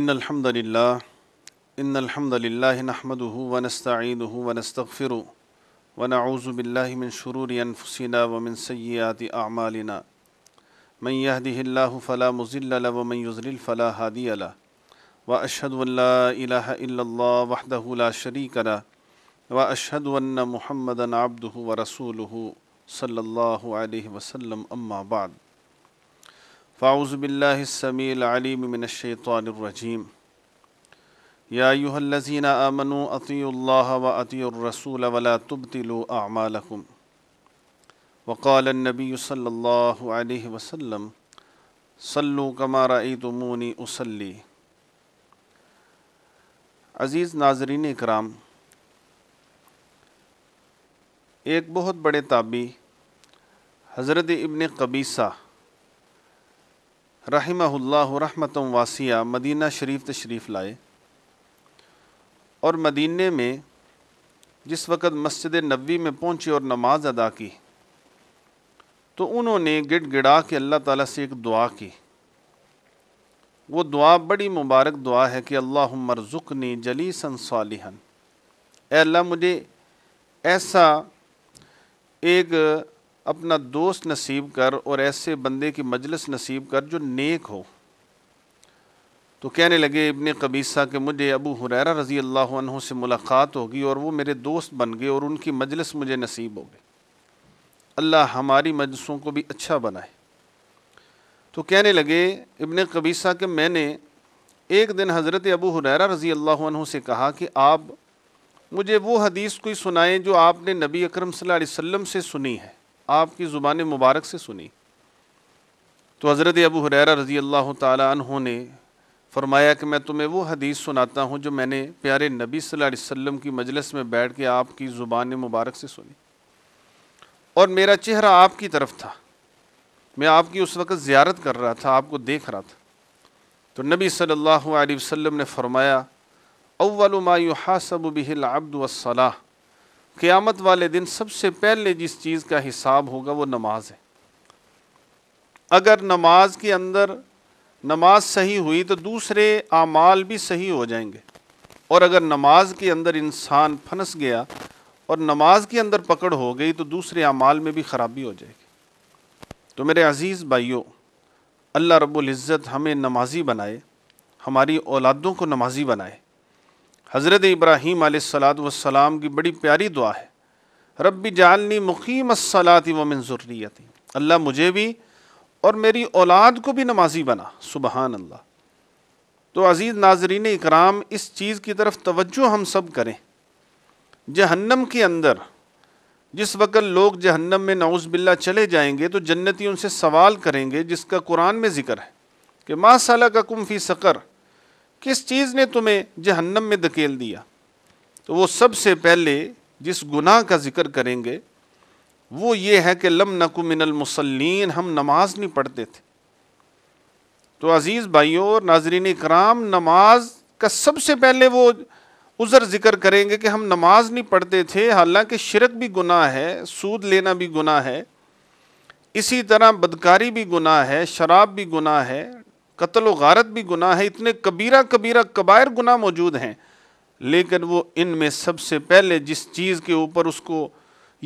इन अलहमदिल्ला इन अलहमदिल्ला नहमदह वनस्तिन वनस्तफ़िर वनाउज़बिल्लिन शरूर अनफसिना वमिन सयात आमालिना मैं यहदिल्ला फ़ला मुज़िल वमन युज़लिल फ़ला हादी अला व अशहदल्ला वहदला शरीकरा व अशहदन महमदन आबदह व रसूल सल्ला वसम अम्माबाद फ़ाउज़बिल्लासमीलमिनशैतरजीम याज़ीन आमन अतील्ला व अतीरसूल वला तुबतिल आमालकुम वक़ाल नबी सल्ला वसम सल्लु कमारा तमूनी उसली अज़ीज़ नाजरीन कराम एक बहुत बड़े ताबी हज़रत इबन कबीसा रहमहुल्लाह रहमत वासिया मदीना शरीफ तशरीफ़ लाए और मदीने में जिस वक़्त मस्जिद नबी में पहुँचे और नमाज अदा की तो उन्होंने गिड़ गिड़ा के अल्लाह ताला से एक दुआ की वो दुआ बड़ी मुबारक दुआ है कि अल्लाह मरजुकनी जलीसन सालिहन अल्लाह मुझे ऐसा एक अपना दोस्त नसीब कर और ऐसे बंदे की मजलिस नसीब कर जो नेक हो तो कहने लगे इबन कबीसा के मुझे अबू हुरैरा रज़ी अल्लाह से मुलाकात होगी और वो मेरे दोस्त बन गए और उनकी मजलिस मुझे नसीब हो गई अल्लाह हमारी मजलिसों को भी अच्छा बनाए तो कहने लगे इबन कबीसा के मैंने एक दिन हज़रत अबू हुरैरा रज़ी अल्लाह से कहा कि आप मुझे वो हदीस कोई सुनाएं जो आपने नबी अकरम सल्लल्लाहु अलैहि वसल्लम से सुनी है आपकी ज़ुबान मुबारक से सुनी तो हज़रत अबू हुर रज़ी अल्लाह तहों ने फरमाया कि मैं तुम्हें वो हदीस सुनाता हूँ जो मैंने प्यारे नबी सल्लल्लाहु की मजलस में बैठ के आपकी ज़ुबान मुबारक से सुनी और मेरा चेहरा आपकी तरफ था मैं आपकी उस वक़्त ज़्यारत कर रहा था आपको देख रहा था तो नबी सल्ला वसम ने फरमाया अव्वल हासब बिहिल क़यामत वाले दिन सबसे पहले जिस चीज़ का हिसाब होगा वो नमाज है अगर नमाज के अंदर नमाज सही हुई तो दूसरे आमाल भी सही हो जाएंगे और अगर नमाज के अंदर इंसान फंस गया और नमाज के अंदर पकड़ हो गई तो दूसरे अमाल में भी ख़राबी हो जाएगी तो मेरे अज़ीज़ भाइयों अल्लाह रब्बुल इज़्ज़त हमें नमाजी बनाए हमारी औलादों को नमाजी बनाए हज़रत इब्राहीम सलाम की बड़ी प्यारी दुआ है रब्बी जालनी मुकीम असलाती व मंजुर्रियती अल्लाह मुझे भी और मेरी औलाद को भी नमाजी बना सुबहान अल्लाह तो अज़ीज़ नाजरीन इकराम इस चीज़ की तरफ तवज्जो हम सब करें जहन्नम के अंदर जिस वक्त लोग जहन्नम में नाउज बिल्ला चले जाएंगे तो जन्नती उनसे सवाल करेंगे जिसका कुरान में ज़िक्र है कि माँ सला का कुम्फ़ी फ़ी सकर किस चीज़ ने तुम्हें जहन्नम में धकेल दिया तो वो सबसे पहले जिस गुनाह का जिक्र करेंगे वो ये है कि लम नकु मिनल मुसलिन हम नमाज नहीं पढ़ते थे तो अज़ीज़ भाइयों और नाजरीन कराम नमाज का सबसे पहले वो उज़र ज़िक्र करेंगे कि हम नमाज नहीं पढ़ते थे हालांकि शिरक भी गुनाह है सूद लेना भी गुनाह है इसी तरह बदकारी भी गुनाह है शराब भी गुनाह है कत्ल गारत भी गुनाह है इतने कबीरा कबीरा कबायर गुनाह मौजूद हैं लेकिन वो इनमें सबसे पहले जिस चीज़ के ऊपर उसको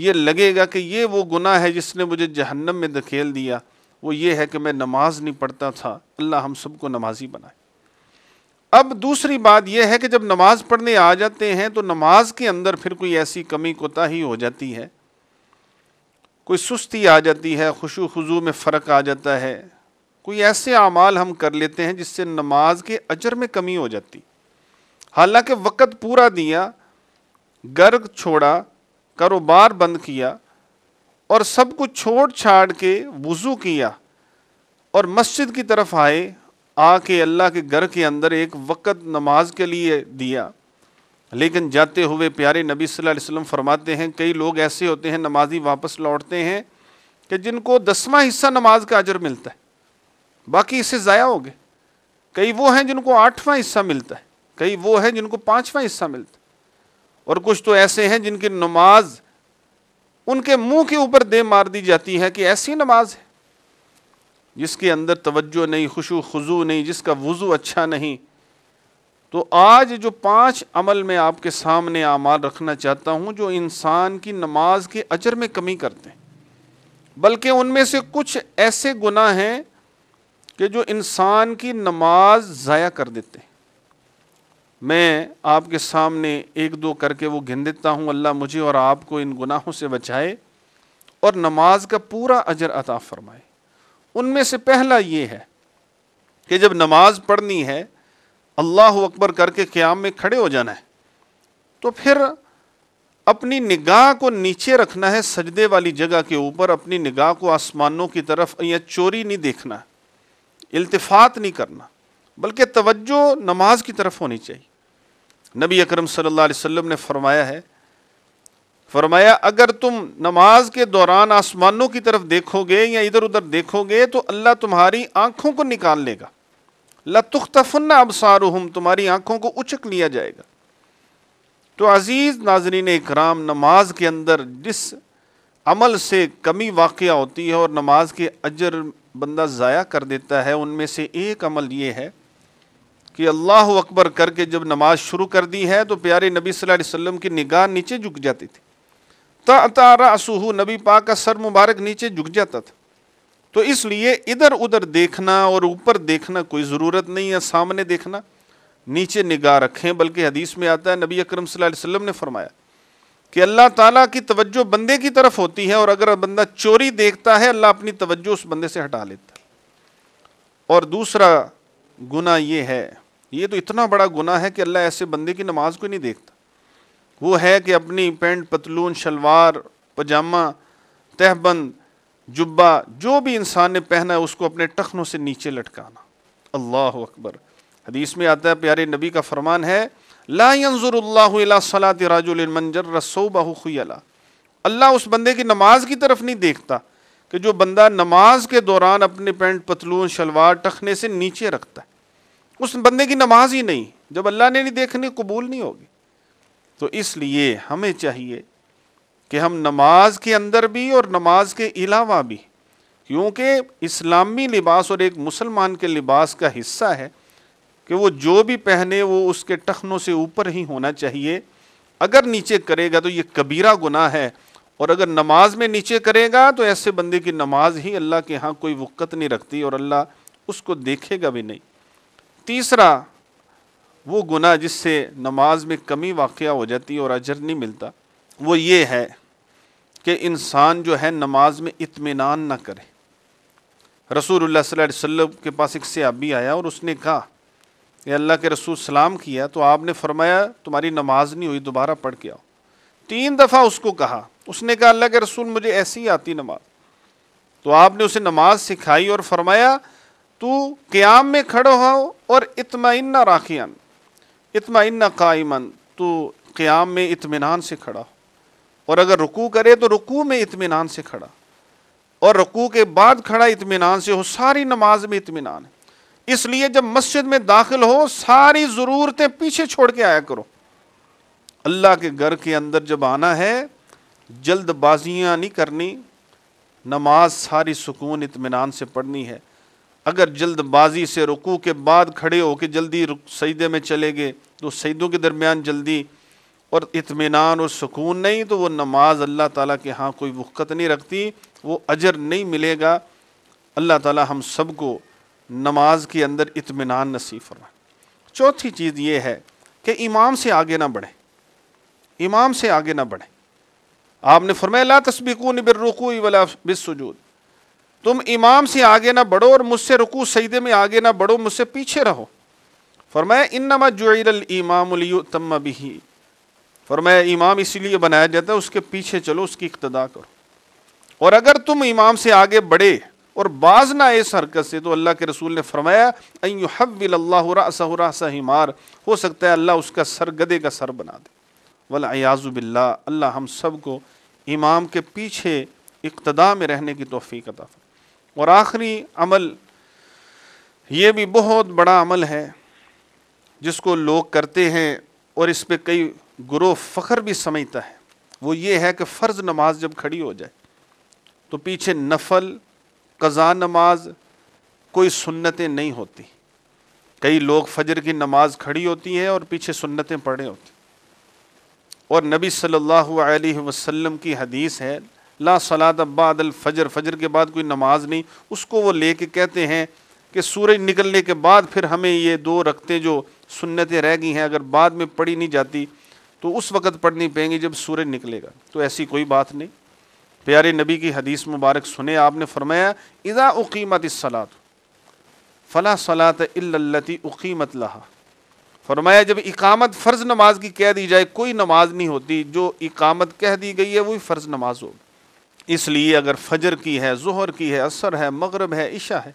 ये लगेगा कि ये वो गुनाह है जिसने मुझे जहन्नम में धकेल दिया वो ये है कि मैं नमाज नहीं पढ़ता था अल्लाह हम सबको नमाजी बनाए अब दूसरी बात यह है कि जब नमाज पढ़ने आ जाते हैं तो नमाज के अंदर फिर कोई ऐसी कमी कोताही हो जाती है कोई सुस्ती आ जाती है खुशू खुजू में फ़र्क आ जाता है कोई ऐसे अमाल हम कर लेते हैं जिससे नमाज के अजर में कमी हो जाती हालांकि वक़्त पूरा दिया घर छोड़ा कारोबार बंद किया और सब कुछ छोड़ छाड़ के वज़ू किया और मस्जिद की तरफ आए आके अल्लाह के घर के अंदर एक वक़्त नमाज के लिए दिया लेकिन जाते हुए प्यारे नबी सल्लल्लाहु अलैहि वसल्लम फरमाते हैं कई लोग ऐसे होते हैं नमाजी वापस लौटते हैं कि जिनको दसवां हिस्सा नमाज का अजर मिलता है बाकी इससे ज़ाया हो गए कई वो हैं जिनको आठवां हिस्सा मिलता है कई वो हैं जिनको पाँचवा हिस्सा मिलता है और कुछ तो ऐसे हैं जिनकी नमाज उनके मुंह के ऊपर दे मार दी जाती है कि ऐसी नमाज है जिसके अंदर तवज्जो नहीं खुशू खुजू नहीं जिसका वज़ू अच्छा नहीं तो आज जो पांच अमल में आपके सामने आमाल रखना चाहता हूं जो इंसान की नमाज के अजर में कमी करते हैं बल्कि उनमें से कुछ ऐसे गुनाह हैं कि जो इंसान की नमाज ज़ाया कर देते हैं मैं आपके सामने एक दो करके वो गिन देता हूँ अल्लाह मुझे और आपको इन गुनाहों से बचाए और नमाज का पूरा अजर अता फरमाए उनमें से पहला ये है कि जब नमाज पढ़नी है अल्लाह अकबर करके क़्याम में खड़े हो जाना है तो फिर अपनी निगाह को नीचे रखना है सजदे वाली जगह के ऊपर अपनी निगाह को आसमानों की तरफ या चोरी नहीं देखना है इल्तफात नहीं करना बल्कि तवज्जो नमाज की तरफ होनी चाहिए नबी अकरम सल्लल्लाहु अलैहि वसल्लम ने फरमाया है फरमाया अगर तुम नमाज के दौरान आसमानों की तरफ देखोगे या इधर उधर देखोगे तो अल्लाह तुम्हारी आँखों को निकाल लेगा लतुख्तफन्ना अबसारहम तुम्हारी आँखों को उचक लिया जाएगा तो अज़ीज़ नाजरीन कराम नमाज के अंदर जिस अमल से कमी वाक़ होती है और नमाज के अजर बंदा ज़ाया कर देता है उनमें से एक अमल ये है कि अल्लाह अकबर करके जब नमाज शुरू कर दी है तो प्यारे नबी सल्लल्लाहु अलैहि वसल्लम की निगाह नीचे झुक जाती थी तारा असूहू नबी पाक का सर मुबारक नीचे झुक जाता था तो इसलिए इधर उधर देखना और ऊपर देखना कोई ज़रूरत नहीं है सामने देखना नीचे निगाह रखें बल्कि हदीस में आता है नबी अक्रम सल वसम ने फरमाया कि अल्लाह ताला की तवज्जो बंदे की तरफ होती है और अगर बंदा चोरी देखता है अल्लाह अपनी तवज्जो उस बंदे से हटा लेता है और दूसरा गुना ये है ये तो इतना बड़ा गुना है कि अल्लाह ऐसे बंदे की नमाज को नहीं देखता वो है कि अपनी पेंट पतलून शलवार पजामा तहबंद जुब्बा जो भी इंसान ने पहना है उसको अपने टखनों से नीचे लटकाना अल्लाह अकबर हदीस में आता है प्यारे नबी का फरमान है लाजरमंजरसोबाला अल्लाह उस बंदे की नमाज की तरफ नहीं देखता कि जो बंदा नमाज के दौरान अपने पैंट पतलून शलवार टखने से नीचे रखता है उस बंदे की नमाज ही नहीं जब अल्लाह ने नहीं देखनी कबूल नहीं होगी तो इसलिए हमें चाहिए कि हम नमाज के अंदर भी और नमाज के अलावा भी क्योंकि इस्लामी लिबास और एक मुसलमान के लिबास का हिस्सा है कि वो जो भी पहने वो उसके टखनों से ऊपर ही होना चाहिए अगर नीचे करेगा तो ये कबीरा गुनाह है और अगर नमाज में नीचे करेगा तो ऐसे बंदे की नमाज ही अल्लाह के यहाँ कोई वक़्त नहीं रखती और अल्लाह उसको देखेगा भी नहीं तीसरा वो गुनाह जिससे नमाज में कमी वाक़ हो जाती है और अजर नहीं मिलता वो ये है कि इंसान जो है नमाज में इतमान ना करे रसूल सल्लल्लाहु अलैहि वसल्लम के पास एक सियाबी आया और उसने कहा ये अल्लाह के रसूल सलाम किया तो आपने फरमाया तुम्हारी नमाज नहीं हुई दोबारा पढ़ के आओ तीन दफ़ा उसको कहा उसने कहा अल्लाह के रसूल मुझे ऐसी ही आती नमाज तो आपने उसे नमाज सिखाई और फरमाया तू क़्याम में खड़ो हो और इतमाइन्ना राखियान इतमाइन्ना कायमन तू क़्याम में इतमान से खड़ा हो और अगर रुकू करे तो रुकू में इतमान से खड़ा और रुकू के बाद खड़ा इतमान से हो सारी नमाज में इतमान है इसलिए जब मस्जिद में दाखिल हो सारी ज़रूरतें पीछे छोड़ के आया करो अल्लाह के घर के अंदर जब आना है जल्दबाजियाँ नहीं करनी नमाज सारी सुकून इतमान से पढ़नी है अगर जल्दबाजी से रुकू के बाद खड़े हो के जल्दी सईदे में चले गए तो सईदों के दरमियान जल्दी और इतमान और सुकून नहीं तो वो नमाज अल्लाह ताला के यहाँ कोई वक़्त नहीं रखती वो अजर नहीं मिलेगा अल्लाह ताला हम सबको नमाज के अंदर इतमान नसीब फरमाए चौथी चीज़ ये है कि इमाम से आगे ना बढ़े इमाम से आगे ना बढ़े आपने फरमाया ला तस्बिकून रुकू वला बिसजूद तुम इमाम से आगे ना बढ़ो और मुझसे रुकू सईदे में आगे ना बढ़ो मुझसे पीछे रहो फरमाया इन नमा जुल इमाम बिही फरमाया इमाम इसीलिए बनाया जाता है उसके पीछे चलो उसकी इक्तदा करो और अगर तुम इमाम से आगे बढ़े और बाज ना इस हरकत से तो अल्लाह के रसूल ने फरमाया अयुहबिल्लासा हो सकता है अल्लाह उसका सर गदे का सर बना दे वल अयाज़ुबिल्ला अल्लाह हम सब को इमाम के पीछे इकतदा में रहने की तोफ़ी अता फर और आखिरी अमल ये भी बहुत बड़ा अमल है जिसको लोग करते हैं और इस पर कई गुरो फ़ख्र भी समझता है वो ये है कि फ़र्ज़ नमाज जब खड़ी हो जाए तो पीछे नफल कज़ा नमाज कोई सुन्नतें नहीं होती कई लोग फजर की नमाज खड़ी होती हैं और पीछे सुन्नतें पढ़े होती और नबी सल्लल्लाहु अलैहि वसल्लम की हदीस है ला सलात अब्बादल फजर फजर के बाद कोई नमाज नहीं उसको वो ले के कहते हैं कि सूरज निकलने के बाद फिर हमें ये दो रखते जो सुन्नतें रह गई हैं अगर बाद में पढ़ी नहीं जाती तो उस वक़्त पढ़नी पड़ेंगी जब सूरज निकलेगा तो ऐसी कोई बात नहीं प्यारे नबी की हदीस मुबारक सुने आपने फरमाया इज़ा उकीमत सलात फ़ला सलात इल्लती उकीमत लहा फरमाया जब इकामत फ़र्ज़ नमाज की कह दी जाए कोई नमाज नहीं होती जो इकामत कह दी गई है वही फ़र्ज़ नमाज हो इसलिए अगर फजर की है जहर की है असर है मगरब है इशा है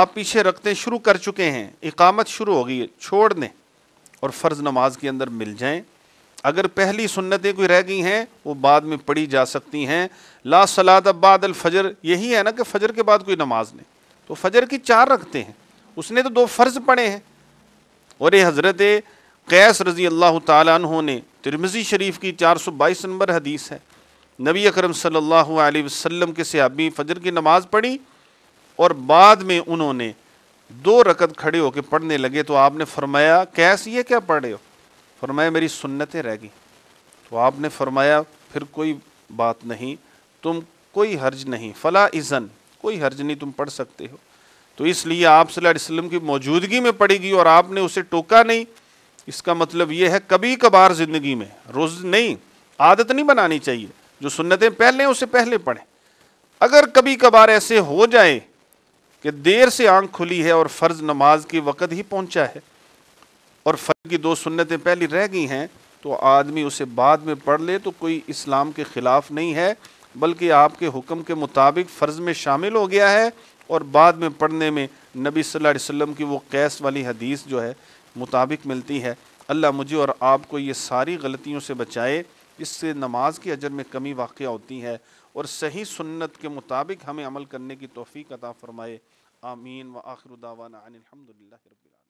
आप पीछे रखते शुरू कर चुके हैं इकामत शुरू होगी छोड़ दें और फ़र्ज़ नमाज के अंदर मिल जाएँ अगर पहली सुन्नतें कोई रह गई हैं वो बाद में पढ़ी जा सकती हैं ला सलाद अब्बाद अलफजर यही है ना कि फजर के बाद कोई नमाज नहीं तो फजर की चार रखते हैं उसने तो दो फ़र्ज़ पढ़े हैं और ये हज़रत कैस रज़ी अल्लाह तु ने तिरमजी शरीफ की चार सौ बाईस नंबर हदीस है नबी अकरम सल्लल्लाहु अलैहि वसल्लम के सहाबी फजर की नमाज़ पढ़ी और बाद में उन्होंने दो रकत खड़े होकर पढ़ने लगे तो आपने फरमाया कैस ये क्या पढ़ रहे हो फरमाया मेरी सुन्नतें रह गई तो आपने फरमाया फिर कोई बात नहीं तुम कोई हर्ज नहीं फ़ला इज़न कोई हर्ज नहीं तुम पढ़ सकते हो तो इसलिए आप सल्लम की मौजूदगी में पड़ेगी और आपने उसे टोका नहीं इसका मतलब ये है कभी कभार ज़िंदगी में रोज़ नहीं आदत नहीं बनानी चाहिए जो सुन्नतें पहले उसे पहले पढ़ें अगर कभी कभार ऐसे हो जाए कि देर से आंख खुली है और फ़र्ज़ नमाज के वक़्त ही पहुंचा है और फर्ज की दो सुन्नतें पहली रह गई हैं तो आदमी उसे बाद में पढ़ ले तो कोई इस्लाम के ख़िलाफ़ नहीं है बल्कि आपके हुक्म के मुताबिक फ़र्ज़ में शामिल हो गया है और बाद में पढ़ने में नबी सल्लल्लाहु अलैहि वसल्लम की वो कैस वाली हदीस जो है मुताबिक मिलती है अल्लाह मुझे और आपको ये सारी गलतियों से बचाए इससे नमाज के अजर में कमी वाक़ होती है और सही सुन्नत के मुताबिक हमें अमल करने की तोफ़ी अता फ़रमाए आमीन व आखिर दावाना अनिलहमदिल्ला